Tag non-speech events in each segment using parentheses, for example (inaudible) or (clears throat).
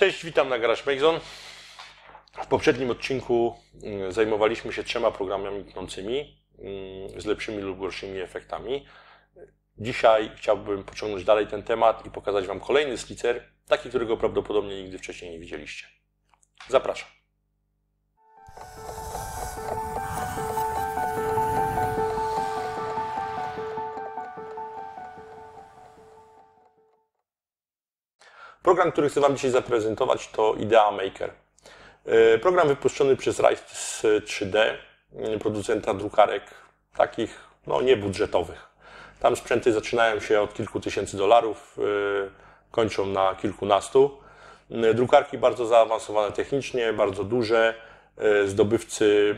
Cześć, witam na Garage Mason. W poprzednim odcinku mm, zajmowaliśmy się trzema programami tnącymi mm, z lepszymi lub gorszymi efektami. Dzisiaj chciałbym pociągnąć dalej ten temat i pokazać Wam kolejny slicer, taki, którego prawdopodobnie nigdy wcześniej nie widzieliście. Zapraszam. Program, który chcę Wam dzisiaj zaprezentować to Idea Maker. E, program wypuszczony przez Rise 3D, e, producenta drukarek takich no, niebudżetowych. Tam sprzęty zaczynają się od kilku tysięcy dolarów, e, kończą na kilkunastu. Drukarki bardzo zaawansowane technicznie, bardzo duże, zdobywcy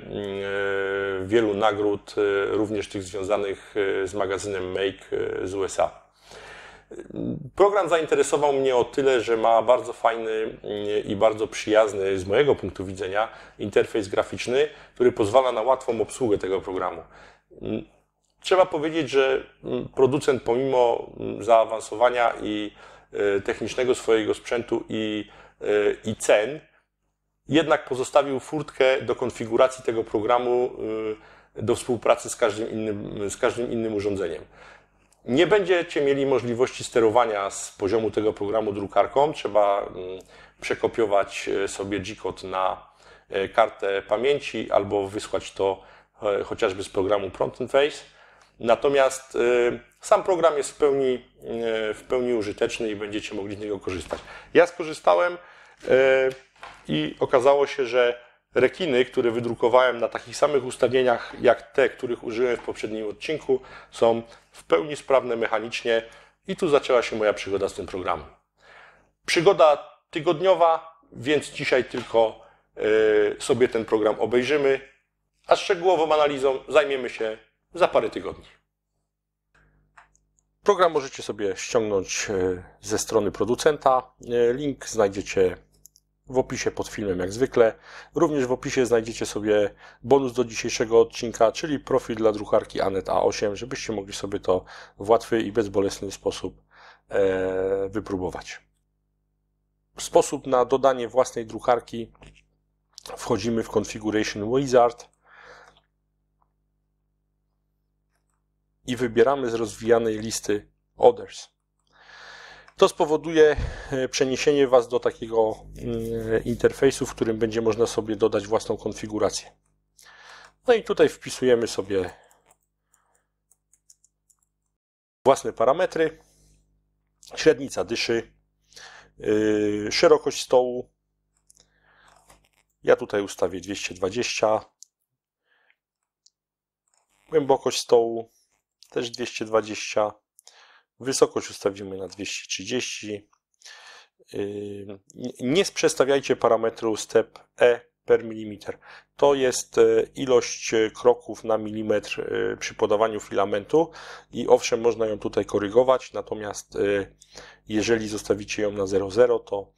wielu nagród, również tych związanych z magazynem Make z USA. Program zainteresował mnie o tyle, że ma bardzo fajny mm, i bardzo przyjazny z mojego punktu widzenia interfejs graficzny, który pozwala na łatwą obsługę tego programu. Mm, trzeba powiedzieć, że mm, producent pomimo zaawansowania i e, technicznego swojego sprzętu i, e, i cen, jednak pozostawił furtkę do konfiguracji tego programu y, do współpracy z każdym innym, z każdym innym urządzeniem. Nie będziecie mieli możliwości sterowania z poziomu tego programu drukarką. Trzeba mm, przekopiować e, sobie G-kod na e, kartę pamięci albo wysłać to e, chociażby z programu Prompt Face. Natomiast sam program jest w pełni, w pełni użyteczny i będziecie mogli z niego korzystać. Ja skorzystałem i okazało się, że Rekiny, które wydrukowałem na takich samych ustawieniach jak te, których użyłem w poprzednim odcinku, są w pełni sprawne mechanicznie i tu zaczęła się moja przygoda z tym programem. Przygoda tygodniowa, więc dzisiaj tylko e, sobie ten program obejrzymy, a szczegółową analizą zajmiemy się za parę tygodni. Program możecie sobie ściągnąć e, ze strony producenta. E, link znajdziecie w opisie pod filmem, jak zwykle. Również w opisie znajdziecie sobie bonus do dzisiejszego odcinka, czyli profil dla drukarki Anet A8, żebyście mogli sobie to w łatwy i bezbolesny sposób e, wypróbować. Sposób na dodanie własnej drukarki wchodzimy w Configuration Wizard i wybieramy z rozwijanej listy Others. To spowoduje e, przeniesienie Was do takiego e, interfejsu, w którym będzie można sobie dodać własną konfigurację. No i tutaj wpisujemy sobie własne parametry, średnica dyszy, y, szerokość stołu. Ja tutaj ustawię 220, głębokość stołu też 220 Wysokość ustawimy na 230. Yy, nie przestawiajcie parametru step E per milimeter. To jest e, ilość e, kroków na milimetr e, przy podawaniu filamentu i owszem, można ją tutaj korygować, natomiast jeżeli zostawicie ją na 0,0, to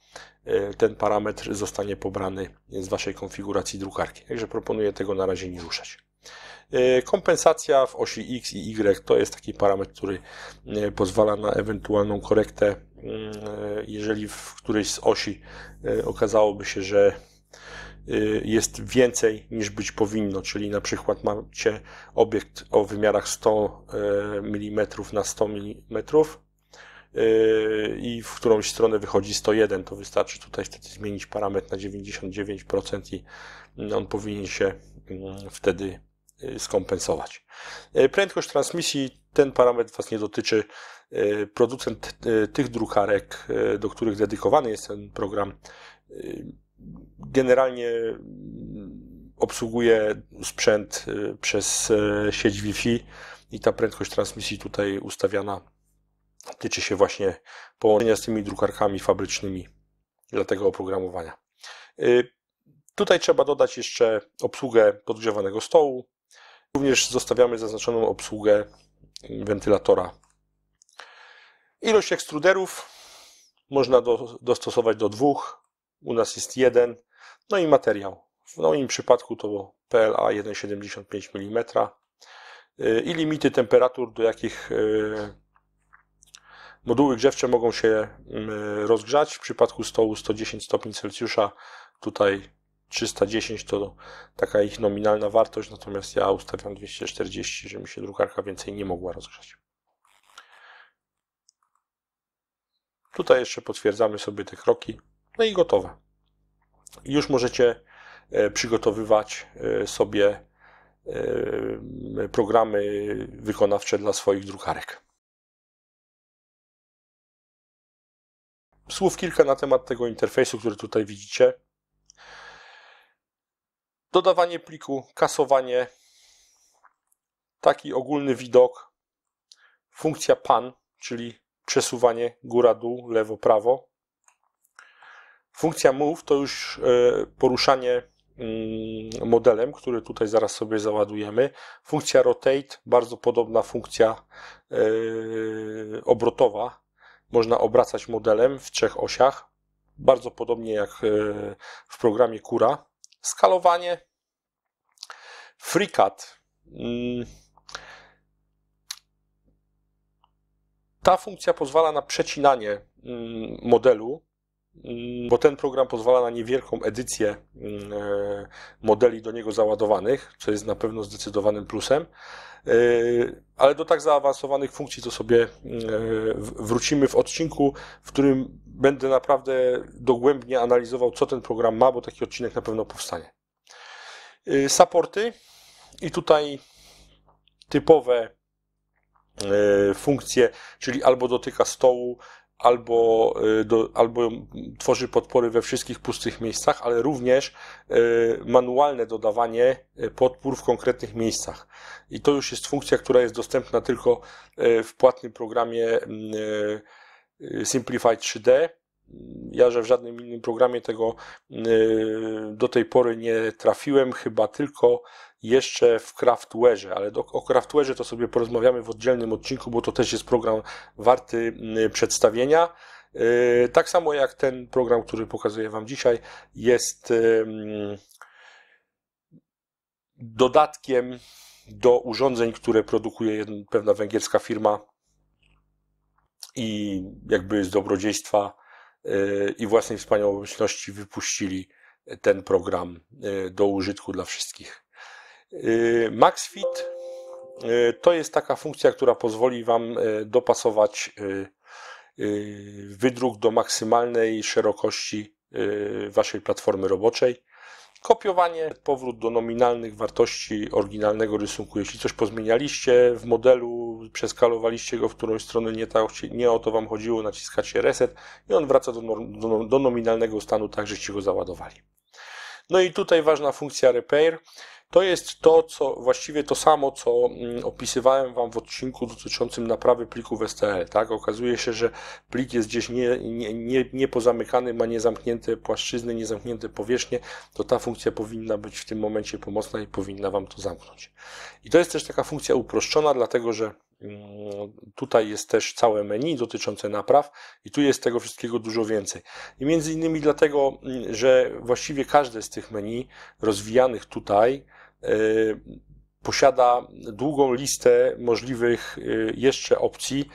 ten parametr zostanie pobrany z Waszej konfiguracji drukarki. Także proponuję tego na razie nie ruszać. E, kompensacja w osi X i Y to jest taki parametr, który e, pozwala na ewentualną korektę, mm, e, jeżeli w którejś z osi okazałoby się, że jest więcej niż być powinno, czyli na przykład macie obiekt o wymiarach 100 mm na 100 mm i w którąś stronę wychodzi 101, to wystarczy tutaj wtedy zmienić parametr na 99% i mm, on powinien się mm, wtedy Y, skompensować. Y, prędkość transmisji, ten parametr Was nie dotyczy. Y, producent tych drukarek, do których dedykowany jest ten program, generalnie mm, obsługuje sprzęt przez sieć Wi-Fi i ta prędkość transmisji tutaj ustawiana tyczy się właśnie połączenia z tymi drukarkami fabrycznymi dla tego oprogramowania. Tutaj trzeba dodać jeszcze obsługę podgrzewanego stołu, Również zostawiamy zaznaczoną obsługę wentylatora. Ilość ekstruderów można do, dostosować do dwóch. U nas jest jeden. No i materiał. W moim przypadku to PLA 1,75 mm i limity temperatur, do jakich y, moduły grzewcze mogą się y, rozgrzać. W przypadku stołu 110 stopni Celsjusza tutaj 310 to taka ich nominalna wartość, natomiast ja ustawiam 240, żeby się drukarka więcej nie mogła rozgrzać. Tutaj jeszcze potwierdzamy sobie te kroki, no i gotowe. Już możecie e, przygotowywać e, sobie e, programy wykonawcze dla swoich drukarek. Słów kilka na temat tego interfejsu, który tutaj widzicie. Dodawanie pliku, kasowanie, taki ogólny widok, funkcja pan, czyli przesuwanie góra-dół, lewo-prawo. Funkcja move to już e, poruszanie mm, modelem, który tutaj zaraz sobie załadujemy. Funkcja rotate, bardzo podobna funkcja e, obrotowa. Można obracać modelem w trzech osiach, bardzo podobnie jak e, w programie Kura skalowanie. FreeCAD. Mm. Ta funkcja pozwala na przecinanie mm, modelu Mm, bo ten program pozwala na niewielką edycję mm, e, modeli do niego załadowanych, co jest na pewno zdecydowanym plusem. E, ale do tak zaawansowanych funkcji to sobie mm, e, wrócimy w odcinku, w którym będę naprawdę dogłębnie analizował, co ten program ma, bo taki odcinek na pewno powstanie. Supporty i tutaj typowe funkcje, czyli albo dotyka stołu, albo, y, do, albo tworzy podpory we wszystkich pustych miejscach, ale również y, manualne dodawanie y, podpór w konkretnych miejscach. I to już jest funkcja, która jest dostępna tylko w płatnym programie Simplify 3D. Ja, że w żadnym innym programie tego do tej pory nie trafiłem, chyba tylko jeszcze w Craftware'ze, ale o Craftware'ze to sobie porozmawiamy w oddzielnym odcinku, bo to też jest program warty mm, przedstawienia. Y, tak samo jak ten program, który pokazuję Wam dzisiaj, jest y, mm, dodatkiem do urządzeń, które produkuje pewna węgierska firma i jakby z dobrodziejstwa y, i własnej wspaniałomyślności wypuścili ten program do użytku dla wszystkich. Y, MaxFit y, to jest taka funkcja, która pozwoli Wam y, dopasować wydruk do maksymalnej szerokości Waszej platformy roboczej. Kopiowanie, powrót do nominalnych wartości oryginalnego rysunku. Jeśli coś pozmienialiście w modelu, przeskalowaliście go w którąś stronę, nie, ta, nie o to Wam chodziło, naciskacie reset i on wraca do, do, do nominalnego stanu, tak żeście go załadowali. No i tutaj ważna funkcja repair to jest to, co właściwie to samo, co mm, opisywałem Wam w odcinku dotyczącym naprawy plików STL. Tak? Okazuje się, że plik jest gdzieś niepozamykany, nie, nie, nie ma niezamknięte płaszczyzny, niezamknięte powierzchnie, to ta funkcja powinna być w tym momencie pomocna i powinna Wam to zamknąć. I to jest też taka funkcja uproszczona, dlatego że Tutaj jest też całe menu dotyczące napraw i tu jest tego wszystkiego dużo więcej. I między innymi dlatego, że właściwie każde z tych menu rozwijanych tutaj e, posiada długą listę możliwych e, jeszcze opcji.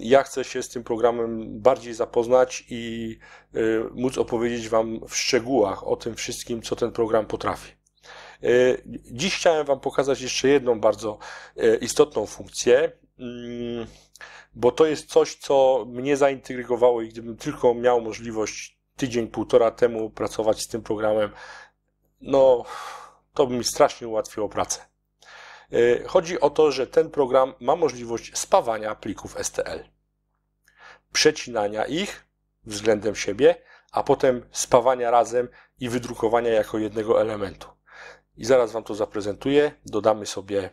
Ja chcę się z tym programem bardziej zapoznać i e, móc opowiedzieć Wam w szczegółach o tym wszystkim, co ten program potrafi. E, dziś chciałem Wam pokazać jeszcze jedną bardzo e, istotną funkcję, mm, bo to jest coś, co mnie zaintrygowało i gdybym tylko miał możliwość tydzień, półtora temu pracować z tym programem, no to by mi strasznie ułatwiło pracę. E, chodzi o to, że ten program ma możliwość spawania plików STL, przecinania ich względem siebie, a potem spawania razem i wydrukowania jako jednego elementu i zaraz Wam to zaprezentuję. Dodamy sobie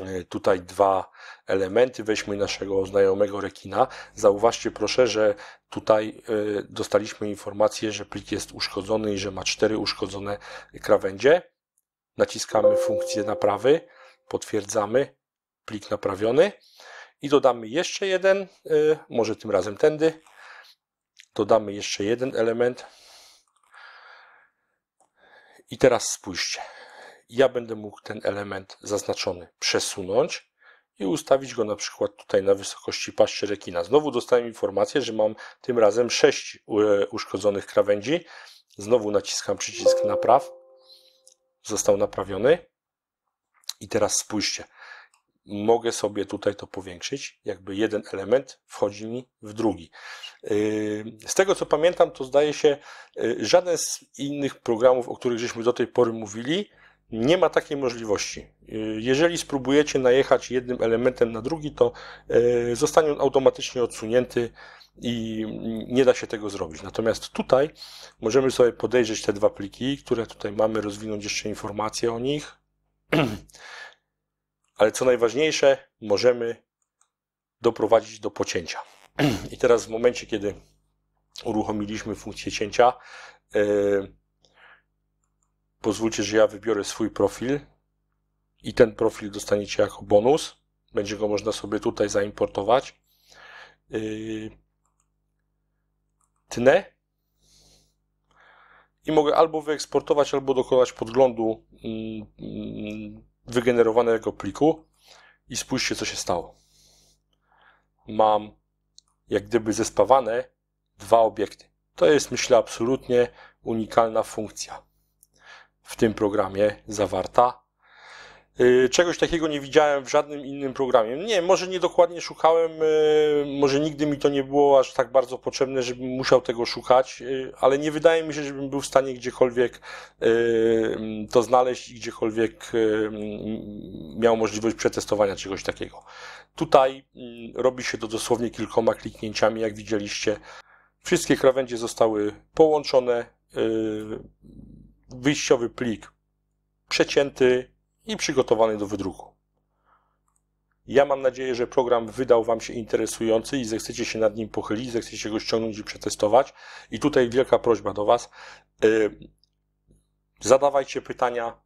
e, tutaj dwa elementy. Weźmy naszego znajomego rekina. Zauważcie proszę, że tutaj e, dostaliśmy informację, że plik jest uszkodzony i że ma cztery uszkodzone krawędzie. Naciskamy funkcję naprawy, potwierdzamy plik naprawiony i dodamy jeszcze jeden, e, może tym razem tędy. Dodamy jeszcze jeden element, i teraz spójrzcie. Ja będę mógł ten element zaznaczony przesunąć i ustawić go na przykład tutaj na wysokości paści rekina. Znowu dostałem informację, że mam tym razem 6 e, uszkodzonych krawędzi. Znowu naciskam przycisk napraw. Został naprawiony. I teraz spójrzcie mogę sobie tutaj to powiększyć, jakby jeden element wchodzi mi w drugi. Yy, z tego co pamiętam, to zdaje się, yy, żaden z innych programów, o których żeśmy do tej pory mówili, nie ma takiej możliwości. Yy, jeżeli spróbujecie najechać jednym elementem na drugi, to zostanie on automatycznie odsunięty i nie da się tego zrobić. Natomiast tutaj możemy sobie podejrzeć te dwa pliki, które tutaj mamy, rozwinąć jeszcze informacje o nich. (clears throat) ale co najważniejsze, możemy doprowadzić do pocięcia. I teraz w momencie, kiedy uruchomiliśmy funkcję cięcia, yy, pozwólcie, że ja wybiorę swój profil i ten profil dostaniecie jako bonus. Będzie go można sobie tutaj zaimportować. Yy, tnę i mogę albo wyeksportować, albo dokonać podglądu. Yy, wygenerowanego pliku i spójrzcie, co się stało. Mam jak gdyby zespawane dwa obiekty. To jest, myślę, absolutnie unikalna funkcja w tym programie zawarta. Y, czegoś takiego nie widziałem w żadnym innym programie. Nie, może nie dokładnie szukałem, y, może nigdy mi to nie było aż tak bardzo potrzebne, żebym musiał tego szukać, y, ale nie wydaje mi się, żebym był w stanie gdziekolwiek to znaleźć i gdziekolwiek miał możliwość przetestowania czegoś takiego. Tutaj mm, robi się to dosłownie kilkoma kliknięciami, jak widzieliście. Wszystkie krawędzie zostały połączone, wyjściowy plik przecięty, i przygotowany do wydruku. Ja mam nadzieję, że program wydał Wam się interesujący i zechcecie się nad nim pochylić, zechcecie go ściągnąć i przetestować. I tutaj wielka prośba do Was. E, zadawajcie pytania,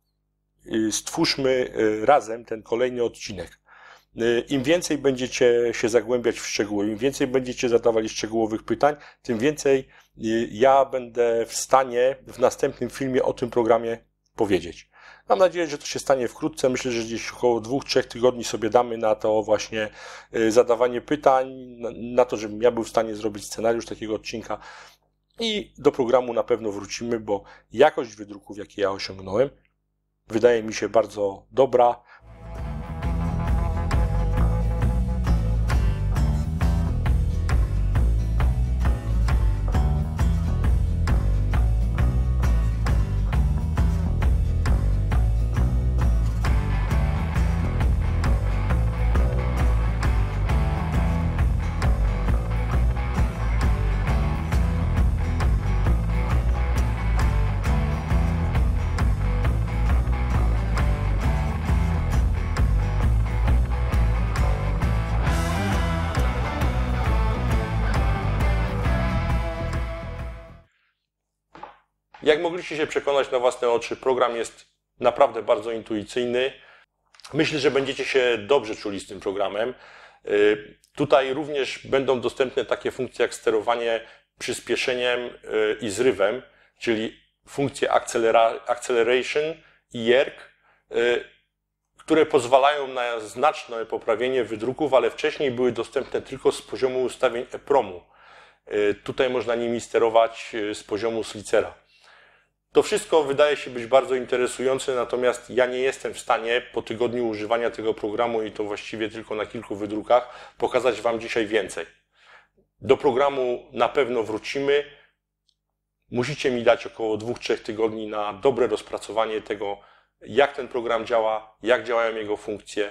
e, stwórzmy e, razem ten kolejny odcinek. Im więcej będziecie się zagłębiać w szczegóły, im więcej będziecie zadawali szczegółowych pytań, tym więcej ja będę w stanie w następnym filmie o tym programie powiedzieć. Mam nadzieję, że to się stanie wkrótce. Myślę, że gdzieś około dwóch, trzech tygodni sobie damy na to właśnie y, zadawanie pytań, na to, żebym ja był w stanie zrobić scenariusz takiego odcinka. I do programu na pewno wrócimy, bo jakość wydruków, jakie ja osiągnąłem, wydaje mi się bardzo dobra. Jak mogliście się przekonać na własne oczy, program jest naprawdę bardzo intuicyjny. Myślę, że będziecie się dobrze czuli z tym programem. Y, tutaj również będą dostępne takie funkcje jak sterowanie przyspieszeniem y, i zrywem, czyli funkcje acceleration i jerk, y, które pozwalają na znaczne poprawienie wydruków, ale wcześniej były dostępne tylko z poziomu ustawień EPROM-u. Tutaj można nimi sterować z poziomu slicera. To wszystko wydaje się być bardzo interesujące, natomiast ja nie jestem w stanie po tygodniu używania tego programu i to właściwie tylko na kilku wydrukach pokazać Wam dzisiaj więcej. Do programu na pewno wrócimy. Musicie mi dać około 2-3 tygodni na dobre rozpracowanie tego, jak ten program działa, jak działają jego funkcje.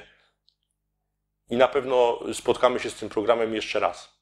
I na pewno spotkamy się z tym programem jeszcze raz.